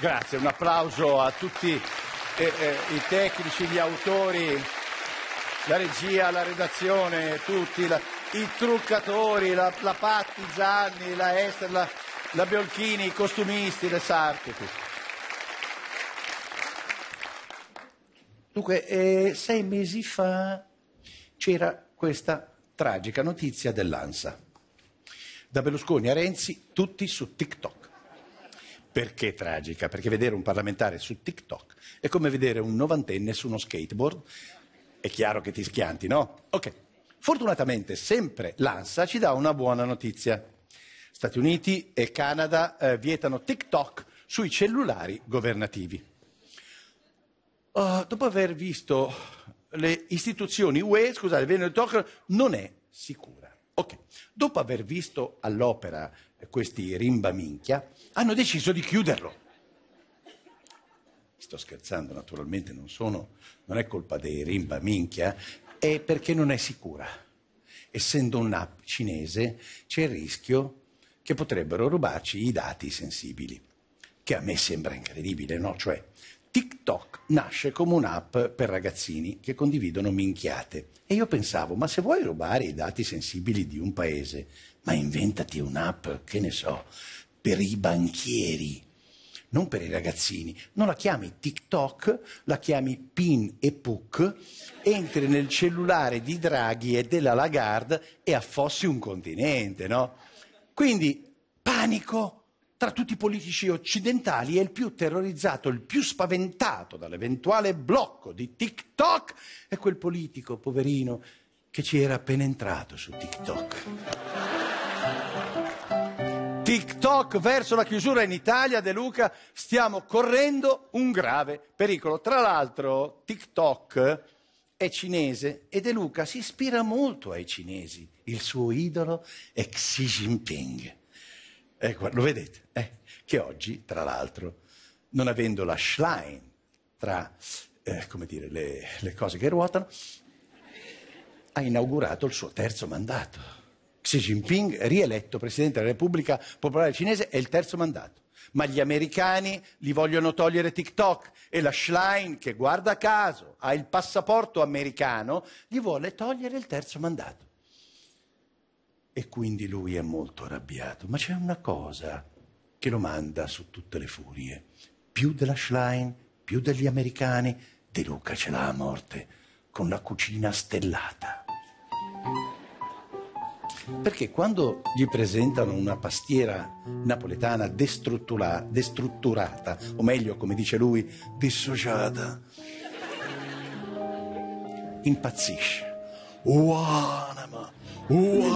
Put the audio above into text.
Grazie, un applauso a tutti eh, eh, i tecnici, gli autori, la regia, la redazione, tutti, la, i truccatori, la, la Patti Zanni, la Ester, la, la Biolchini, i costumisti, le sarti. Dunque, eh, sei mesi fa c'era questa tragica notizia dell'ANSA. Da Berlusconi a Renzi, tutti su TikTok. Perché tragica? Perché vedere un parlamentare su TikTok è come vedere un novantenne su uno skateboard. È chiaro che ti schianti, no? Ok. Fortunatamente sempre l'ANSA ci dà una buona notizia. Stati Uniti e Canada eh, vietano TikTok sui cellulari governativi. Uh, dopo aver visto le istituzioni UE, scusate, non è sicura. Ok, dopo aver visto all'opera questi rimbaminchia, hanno deciso di chiuderlo. Sto scherzando, naturalmente, non, sono, non è colpa dei rimbaminchia, è perché non è sicura. Essendo un'app cinese c'è il rischio che potrebbero rubarci i dati sensibili, che a me sembra incredibile, no? Cioè, TikTok nasce come un'app per ragazzini che condividono minchiate. E io pensavo, ma se vuoi rubare i dati sensibili di un paese, ma inventati un'app, che ne so, per i banchieri, non per i ragazzini. Non la chiami TikTok, la chiami Pin e Puc, entri nel cellulare di Draghi e della Lagarde e affossi un continente, no? Quindi, panico, tra tutti i politici occidentali è il più terrorizzato, il più spaventato dall'eventuale blocco di TikTok è quel politico poverino che ci era appena entrato su TikTok. TikTok verso la chiusura in Italia, De Luca, stiamo correndo un grave pericolo. Tra l'altro, TikTok è cinese e De Luca si ispira molto ai cinesi. Il suo idolo è Xi Jinping. Eh, lo vedete? Eh? Che oggi, tra l'altro, non avendo la Schlein tra eh, dire, le, le cose che ruotano, ha inaugurato il suo terzo mandato. Xi Jinping, rieletto Presidente della Repubblica Popolare Cinese, è il terzo mandato. Ma gli americani gli vogliono togliere TikTok e la Schlein, che guarda caso ha il passaporto americano, gli vuole togliere il terzo mandato. E quindi lui è molto arrabbiato. Ma c'è una cosa che lo manda su tutte le furie. Più della Schlein, più degli americani, De Luca ce l'ha a morte, con la cucina stellata. Perché quando gli presentano una pastiera napoletana destrutturata, o meglio, come dice lui, dissociata, impazzisce. Uanama, uanama.